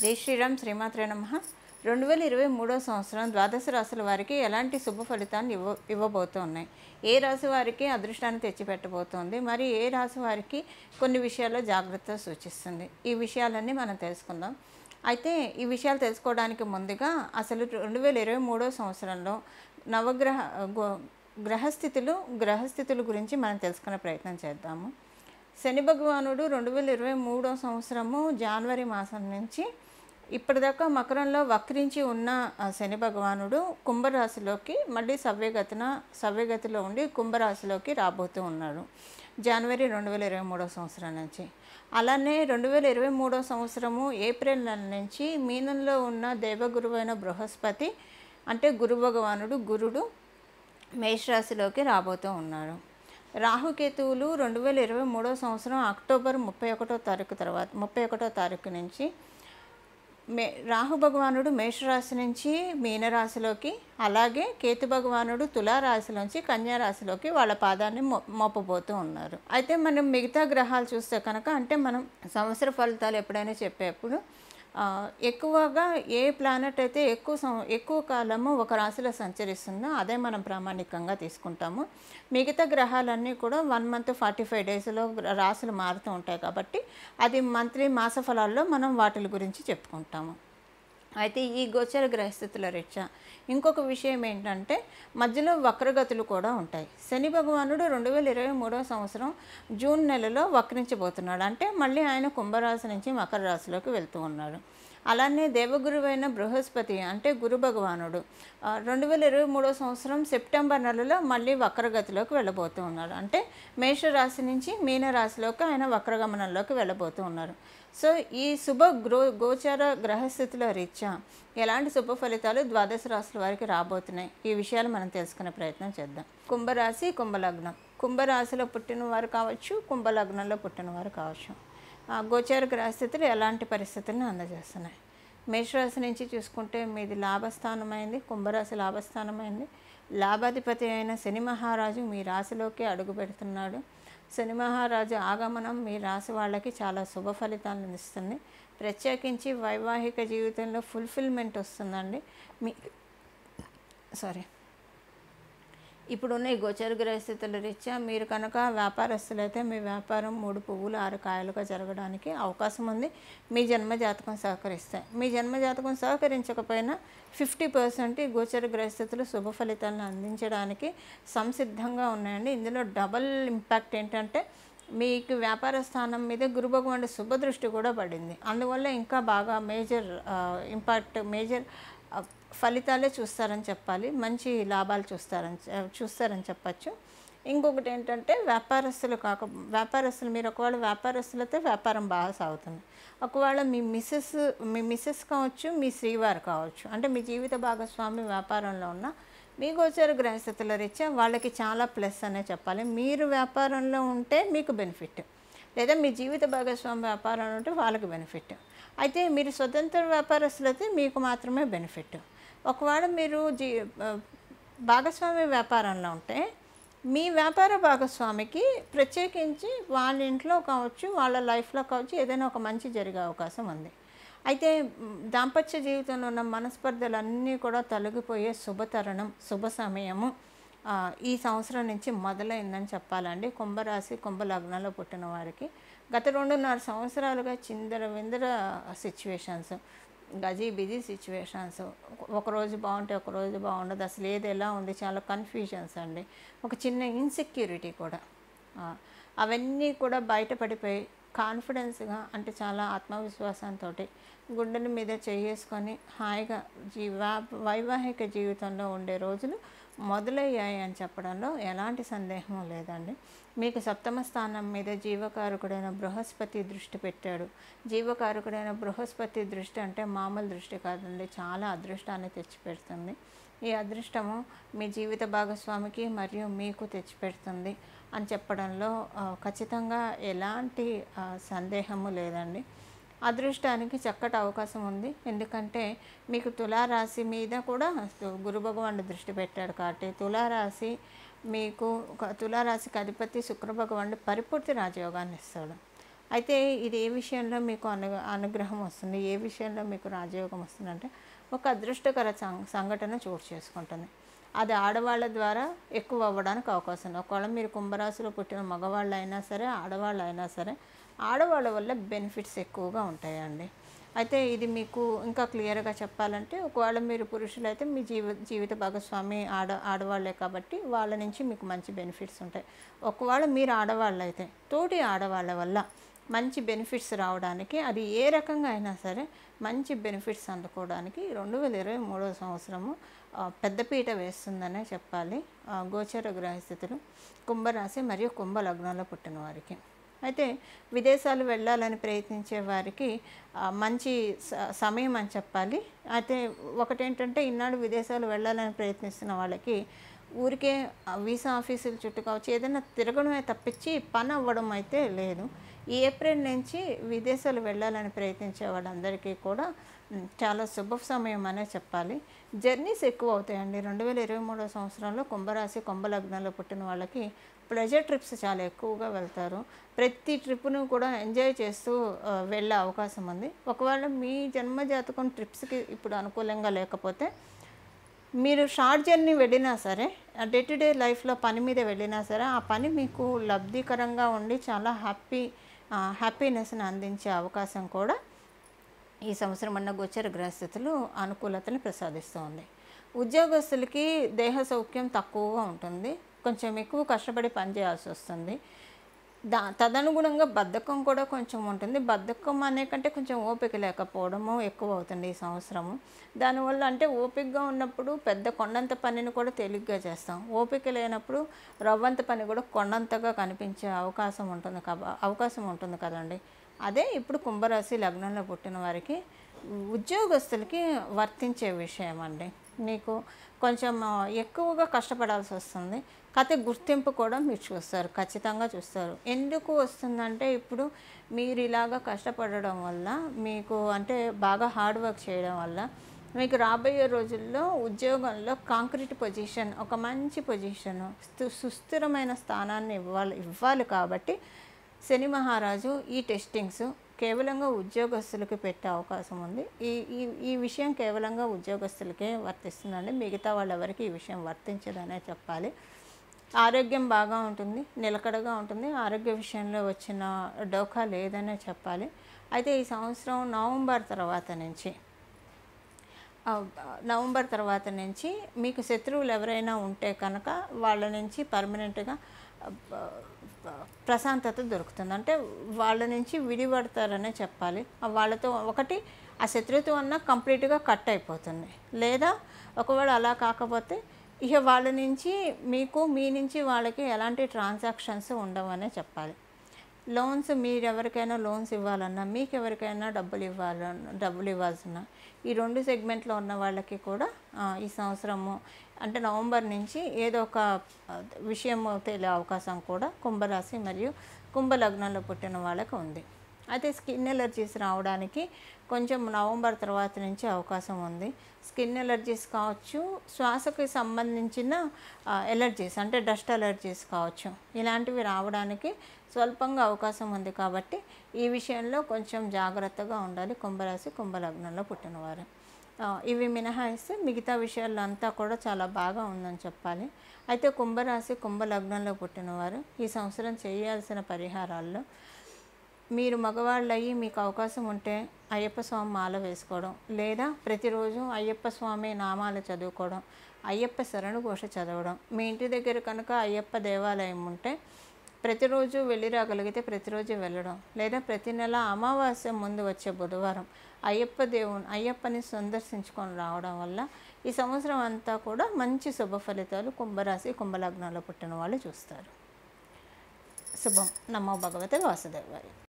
జై శ్రీరామ్ శ్రీమాత్రే నమ రెండు వేల ఇరవై మూడో సంవత్సరం ద్వాదశ రాశుల వారికి ఎలాంటి శుభ ఫలితాన్ని ఇవ్వ ఇవ్వబోతున్నాయి ఏ రాశి వారికి అదృష్టాన్ని తెచ్చిపెట్టబోతోంది మరి ఏ రాశి వారికి కొన్ని విషయాల్లో జాగ్రత్త సూచిస్తుంది ఈ విషయాలన్నీ మనం తెలుసుకుందాం అయితే ఈ విషయాలు తెలుసుకోవడానికి ముందుగా అసలు రెండు వేల ఇరవై మూడో సంవత్సరంలో నవగ్రహ గ్రహస్థితులు గ్రహస్థితుల గురించి మనం తెలుసుకునే ప్రయత్నం చేద్దాము శని భగవానుడు రెండు వేల ఇరవై మూడో సంవత్సరము జనవరి మాసం నుంచి ఇప్పటిదాకా మకరంలో వక్రించి ఉన్న శని భగవానుడు కుంభరాశిలోకి మళ్ళీ సవ్యగతిన సవ్యగతిలో ఉండి కుంభరాశిలోకి రాబోతూ ఉన్నాడు జనవరి రెండు వేల ఇరవై మూడో సంవత్సరం నుంచి అలానే రెండు వేల ఇరవై మూడో సంవత్సరము ఏప్రిల్ నెల నుంచి మీనంలో ఉన్న దేవగురువైన బృహస్పతి అంటే గురు భగవానుడు గురుడు మేషరాశిలోకి రాబోతూ ఉన్నాడు రాహుకేతువులు రెండు వేల ఇరవై మూడో సంవత్సరం అక్టోబర్ ముప్పై ఒకటో తారీఖు తర్వాత ముప్పై ఒకటో తారీఖు నుంచి మే రాహు భగవానుడు మేషరాశి నుంచి మీనరాశిలోకి అలాగే కేతు భగవానుడు తులారాశి నుంచి కన్యారాశిలోకి వాళ్ళ పాదాన్ని మోపబోతూ ఉన్నారు అయితే మనం మిగతా గ్రహాలు చూస్తే కనుక అంటే మనం సంవత్సర ఫలితాలు ఎప్పుడైనా చెప్పేప్పుడు ఎక్కువగా ఏ ప్లానెట్ అయితే ఎక్కువ ఎక్కువ కాలము ఒక రాశిలో సంచరిస్తుందో అదే మనం ప్రామాణికంగా తీసుకుంటాము మిగతా గ్రహాలన్నీ కూడా వన్ మంత్ ఫార్టీ ఫైవ్ డేస్లో రాశులు మారుతూ ఉంటాయి కాబట్టి అది మంత్లీ మాస ఫలాల్లో మనం వాటి గురించి చెప్పుకుంటాము అయితే ఈ గోచర గ్రహస్థితుల రీత్యా ఇంకొక విషయం ఏంటంటే మధ్యలో వక్రగతులు కూడా ఉంటాయి శని భగవానుడు రెండు వేల ఇరవై మూడవ సంవత్సరం జూన్ నెలలో వక్రించబోతున్నాడు అంటే మళ్ళీ ఆయన కుంభరాశి నుంచి మకర రాశిలోకి వెళ్తూ ఉన్నాడు అలానే దేవగురువైన బృహస్పతి అంటే గురు భగవానుడు రెండు వేల ఇరవై మూడో సంవత్సరం సెప్టెంబర్ నెలలో మళ్ళీ వక్రగతిలోకి వెళ్ళబోతూ ఉన్నాడు అంటే మేషరాశి నుంచి మీనరాశిలోకి ఆయన వక్రగమనంలోకి వెళ్ళబోతూ ఉన్నారు సో ఈ శుభ గ్రో గోచార గ్రహస్థితిలో రీత్యా ఎలాంటి శుభ ఫలితాలు ద్వాదశ రాశుల వారికి రాబోతున్నాయి ఈ విషయాలు మనం తెలుసుకునే ప్రయత్నం చేద్దాం కుంభరాశి కుంభలగ్నం కుంభరాశిలో పుట్టిన వారు కావచ్చు కుంభలగ్నంలో పుట్టిన వారు కావచ్చు గోచార గ్రహస్థితులు ఎలాంటి పరిస్థితులను అందజేస్తున్నాయి మేషరాశి నుంచి చూసుకుంటే మీది లాభస్థానమైంది కుంభరాశి లాభస్థానమైంది లాభాధిపతి అయిన శని మహారాజు మీ రాశిలోకి అడుగు పెడుతున్నాడు శని మహారాజు ఆగమనం మీ రాశి వాళ్ళకి చాలా శుభ ఫలితాలను ఇస్తుంది ప్రత్యేకించి వైవాహిక జీవితంలో ఫుల్ఫిల్మెంట్ వస్తుందండి మీ సారీ ఇప్పుడున్న ఈ గోచర గ్రహస్థితుల రీత్యా మీరు కనుక వ్యాపారస్తులైతే మీ వ్యాపారం మూడు పువ్వులు ఆరు కాయలుగా జరగడానికి అవకాశం ఉంది మీ జన్మజాతకం సహకరిస్తాయి మీ జన్మజాతకం సహకరించకపోయినా ఫిఫ్టీ పర్సెంట్ ఈ గోచర గ్రహస్థితులు శుభ ఫలితాలను అందించడానికి సంసిద్ధంగా ఉన్నాయండి ఇందులో డబల్ ఇంపాక్ట్ ఏంటంటే మీకు వ్యాపార స్థానం మీద శుభ శుభదృష్టి కూడా పడింది అందువల్ల ఇంకా బాగా మేజర్ ఇంపాక్ట్ మేజర్ ఫలితాలే చూస్తారని చెప్పాలి మంచి లాభాలు చూస్తారని చూస్తారని చెప్పచ్చు ఇంకొకటి ఏంటంటే వ్యాపారస్తులు కాక వ్యాపారస్తులు మీరు ఒకవేళ వ్యాపారస్తులతో వ్యాపారం బాగా సాగుతుంది ఒకవేళ మీ మిస్సెస్ మీ మిస్సెస్ కావచ్చు మీ శ్రీవారు కావచ్చు అంటే మీ జీవిత భాగస్వామి వ్యాపారంలో ఉన్న మీ గోచర గ్రహస్థితుల రీత్యా వాళ్ళకి చాలా ప్లస్ అనే చెప్పాలి మీరు వ్యాపారంలో ఉంటే మీకు బెనిఫిట్ లేదా మీ జీవిత భాగస్వామి వ్యాపారంలో ఉంటే వాళ్ళకి బెనిఫిట్ అయితే మీరు స్వతంత్ర వ్యాపారస్తులైతే మీకు మాత్రమే బెనిఫిట్ ఒకవేళ మీరు జీ భాగస్వామి వ్యాపారంలో ఉంటే మీ వ్యాపార భాగస్వామికి ప్రత్యేకించి వాళ్ళ ఇంట్లో కావచ్చు వాళ్ళ లైఫ్లో కావచ్చు ఏదైనా ఒక మంచి జరిగే అవకాశం ఉంది అయితే దాంపత్య జీవితంలో ఉన్న మనస్పర్ధలన్నీ కూడా తొలగిపోయే శుభతరణం శుభ సమయము ఈ సంవత్సరం నుంచి మొదలైందని చెప్పాలండి కుంభరాశి కుంభలగ్నంలో పుట్టిన వారికి గత రెండున్నర సంవత్సరాలుగా చిందర విందర సిచ్యువేషన్స్ గజీ బిజీ సిచ్యువేషన్స్ ఒకరోజు బాగుంటే ఒకరోజు బాగుండదు అసలు ఏది ఎలా ఉంది చాలా కన్ఫ్యూజన్స్ అండి ఒక చిన్న ఇన్సెక్యూరిటీ కూడా అవన్నీ కూడా బయటపడిపోయి కాన్ఫిడెన్స్గా అంటే చాలా ఆత్మవిశ్వాసంతో గుండెల మీద చేసుకొని హాయిగా జీవా వైవాహిక జీవితంలో ఉండే రోజులు మొదలయ్యాయి అని చెప్పడంలో ఎలాంటి సందేహం లేదండి మీకు సప్తమ స్థానం మీద జీవకారకుడైన బృహస్పతి దృష్టి పెట్టాడు జీవకారకుడైన బృహస్పతి దృష్టి అంటే మామూలు దృష్టి కాదండి చాలా అదృష్టాన్ని తెచ్చిపెడుతుంది ఈ అదృష్టము మీ జీవిత భాగస్వామికి మరియు మీకు తెచ్చిపెడుతుంది అని చెప్పడంలో ఖచ్చితంగా ఎలాంటి సందేహము లేదండి అదృష్టానికి చక్కటి అవకాశం ఉంది ఎందుకంటే మీకు తులారాశి మీద కూడా గురు భగవానుడు దృష్టి పెట్టాడు కాబట్టి తులారాశి మీకు తులారాశికి అధిపతి శుక్ర పరిపూర్తి రాజయోగాన్ని ఇస్తాడు అయితే ఇది ఏ విషయంలో మీకు అను అనుగ్రహం వస్తుంది ఏ విషయంలో మీకు రాజయోగం వస్తుందంటే ఒక అదృష్టకర సంఘటన చోటు చేసుకుంటుంది అది ఆడవాళ్ళ ద్వారా ఎక్కువ అవ్వడానికి అవకాశం ఉంది ఒకవేళ మీరు కుంభరాశిలో పుట్టిన మగవాళ్ళు అయినా సరే ఆడవాళ్ళు అయినా సరే ఆడవాళ్ళ వల్ల బెనిఫిట్స్ ఎక్కువగా ఉంటాయండి అయితే ఇది మీకు ఇంకా క్లియర్గా చెప్పాలంటే ఒకవేళ మీరు పురుషులు అయితే మీ జీవ జీవిత భాగస్వామి ఆడ ఆడవాళ్ళే కాబట్టి వాళ్ళ నుంచి మీకు మంచి బెనిఫిట్స్ ఉంటాయి ఒకవేళ మీరు ఆడవాళ్ళు అయితే తోటి ఆడవాళ్ళ వల్ల మంచి బెనిఫిట్స్ రావడానికి అది ఏ రకంగా అయినా సరే మంచి బెనిఫిట్స్ అందుకోవడానికి రెండు వేల ఇరవై మూడవ సంవత్సరము పెద్దపీట వేస్తుందనే చెప్పాలి గోచర గ్రహస్థితులు కుంభరాశి మరియు కుంభ లగ్నంలో పుట్టిన వారికి అయితే విదేశాలు వెళ్ళాలని ప్రయత్నించే వారికి మంచి సమయం అని చెప్పాలి అయితే ఒకటేంటంటే ఈనాడు విదేశాలు వెళ్ళాలని ప్రయత్నిస్తున్న వాళ్ళకి ఊరికే వీసా ఆఫీసులు చుట్టూ కావచ్చు ఏదైనా తిరగడమే తప్పించి పని అవ్వడం అయితే లేదు ఈ ఏప్రిల్ నుంచి విదేశాలు వెళ్ళాలని ప్రయత్నించే వాళ్ళందరికీ కూడా చాలా శుభ సమయం అనే చెప్పాలి జర్నీస్ ఎక్కువ అవుతాయండి రెండు వేల ఇరవై మూడో సంవత్సరంలో కుంభరాశి కుంభలగ్నంలో పుట్టిన వాళ్ళకి ప్లెజర్ ట్రిప్స్ చాలా ఎక్కువగా వెళ్తారు ప్రతి ట్రిప్ను కూడా ఎంజాయ్ చేస్తూ వెళ్ళే అవకాశం ఉంది ఒకవేళ మీ జన్మ జాతకం ట్రిప్స్కి ఇప్పుడు అనుకూలంగా లేకపోతే మీరు షార్ట్ జర్నీ వెళ్ళినా సరే డే టు డే లైఫ్లో పని మీద వెళ్ళినా సరే ఆ పని మీకు లబ్ధికరంగా ఉండి చాలా హ్యాపీ హ్యాపీనెస్ని అందించే అవకాశం కూడా ఈ సంవత్సరం అన్న గోచర గ్రహస్థితులు అనుకూలతను ప్రసాదిస్తోంది ఉద్యోగస్తులకి దేహ సౌఖ్యం తక్కువగా ఉంటుంది కొంచెం ఎక్కువ కష్టపడి పనిచేయాల్సి వస్తుంది దా తదనుగుణంగా బద్ధకం కూడా కొంచెం ఉంటుంది బద్ధకం అనే కంటే కొంచెం ఓపిక లేకపోవడము ఎక్కువ అవుతుంది ఈ సంవత్సరము దానివల్ల అంటే ఓపికగా ఉన్నప్పుడు పెద్ద కొండంత పనిని కూడా తేలిగ్గా చేస్తాం ఓపిక లేనప్పుడు రవ్వంత పని కూడా కొండంతగా కనిపించే అవకాశం ఉంటుంది కబ అవకాశం ఉంటుంది కదండి అదే ఇప్పుడు కుంభరాశి లగ్నంలో పుట్టిన వారికి ఉద్యోగస్తులకి వర్తించే విషయం అండి మీకు కొంచెం ఎక్కువగా కష్టపడాల్సి వస్తుంది కాకపోతే గుర్తింపు కూడా మీరు చూస్తారు ఖచ్చితంగా చూస్తారు ఎందుకు వస్తుందంటే ఇప్పుడు మీరు ఇలాగ కష్టపడడం వల్ల మీకు అంటే బాగా హార్డ్ వర్క్ చేయడం వల్ల మీకు రాబోయే రోజుల్లో ఉద్యోగంలో కాంక్రీట్ పొజిషన్ ఒక మంచి పొజిషన్ సుస్థిరమైన స్థానాన్ని ఇవ్వాలి ఇవ్వాలి కాబట్టి శని మహారాజు ఈ టెస్టింగ్స్ కేవలంగా ఉద్యోగస్తులకు పెట్టే అవకాశం ఉంది ఈ ఈ ఈ విషయం కేవలంగా ఉద్యోగస్తులకే వర్తిస్తుందండి మిగతా వాళ్ళెవరికి ఈ విషయం వర్తించదనే చెప్పాలి ఆరోగ్యం బాగా ఉంటుంది నిలకడగా ఉంటుంది ఆరోగ్య విషయంలో వచ్చిన డోకా లేదనే చెప్పాలి అయితే ఈ సంవత్సరం నవంబర్ తర్వాత నుంచి నవంబర్ తర్వాత నుంచి మీకు శత్రువులు ఎవరైనా ఉంటే కనుక వాళ్ళ నుంచి పర్మనెంట్గా ప్రశాంతత దొరుకుతుంది అంటే వాళ్ళ నుంచి విడిపడతారనే చెప్పాలి వాళ్ళతో ఒకటి ఆ శత్రుత్వం అన్న కంప్లీట్గా కట్ అయిపోతుంది లేదా ఒకవేళ అలా కాకపోతే ఇక వాళ్ళ నుంచి మీకు మీ నుంచి వాళ్ళకి ఎలాంటి ట్రాన్సాక్షన్స్ ఉండవనే చెప్పాలి లోన్స్ మీరు ఎవరికైనా లోన్స్ ఇవ్వాలన్నా మీకు ఎవరికైనా డబ్బులు ఇవ్వాలన్నా డబ్బులు ఇవ్వాల్సిన ఈ రెండు సెగ్మెంట్లో ఉన్న వాళ్ళకి కూడా ఈ సంవత్సరము అంటే నవంబర్ నుంచి ఏదో ఒక విషయం తెలియ అవకాశం కూడా కుంభరాశి మరియు కుంభలగ్నంలో పుట్టిన వాళ్ళకి ఉంది అయితే స్కిన్ ఎలర్జీస్ రావడానికి కొంచెం నవంబర్ తర్వాత నుంచి అవకాశం ఉంది స్కిన్ ఎలర్జీస్ కావచ్చు శ్వాసకి సంబంధించిన ఎలర్జీస్ అంటే డస్ట్ ఎలర్జీస్ కావచ్చు ఇలాంటివి రావడానికి స్వల్పంగా అవకాశం ఉంది కాబట్టి ఈ విషయంలో కొంచెం జాగ్రత్తగా ఉండాలి కుంభరాశి కుంభలగ్నంలో పుట్టినవారు ఇవి మినహాయిస్తే మిగతా విషయాలంతా అంతా కూడా చాలా బాగా ఉందని చెప్పాలి అయితే కుంభరాశి కుంభలగ్నంలో పుట్టినవారు ఈ సంవత్సరం చేయాల్సిన పరిహారాల్లో మీరు మగవాళ్ళయి మీకు అవకాశం ఉంటే అయ్యప్ప స్వామి మాల వేసుకోవడం లేదా ప్రతిరోజు అయ్యప్ప స్వామి నామాలు చదువుకోవడం అయ్యప్ప శరణు ఘోష చదవడం మీ ఇంటి దగ్గర కనుక అయ్యప్ప దేవాలయం ఉంటే ప్రతిరోజు వెళ్ళి రాగలిగితే ప్రతిరోజు వెళ్ళడం లేదా ప్రతి నెల అమావాస్య ముందు వచ్చే బుధవారం అయ్యప్ప దేవుని అయ్యప్పని సందర్శించుకొని రావడం వల్ల ఈ సంవత్సరం అంతా కూడా మంచి శుభ ఫలితాలు కుంభరాశి కుంభలగ్నంలో పుట్టిన వాళ్ళు చూస్తారు శుభం నమో భగవతే వాసుదేవారి